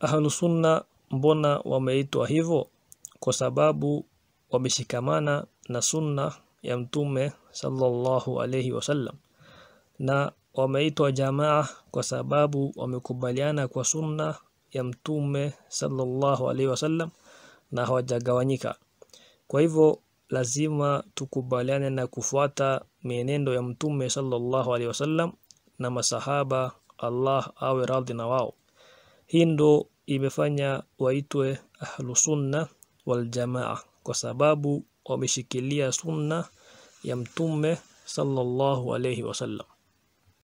Ahlusunna mbona wameitwa hivyo? Kwa sababu wameshikamana na sunna ya Mtume sallallahu alayhi wasallam, na wameitwa jamaa kwa sababu wamekubaliana kwa sunna ya Mtume sallallahu alayhi wasallam na hawajagawanyika. Kwa hivyo lazima tukubaliane na kufuata mienendo ya Mtume sallallahu alayhi wasallam na masahaba, Allah awe radhi na wao. Hii ndo imefanya waitwe ahlusunna waljamaa kwa sababu wameshikilia sunna ya mtume sallallahu alayhi wasallam.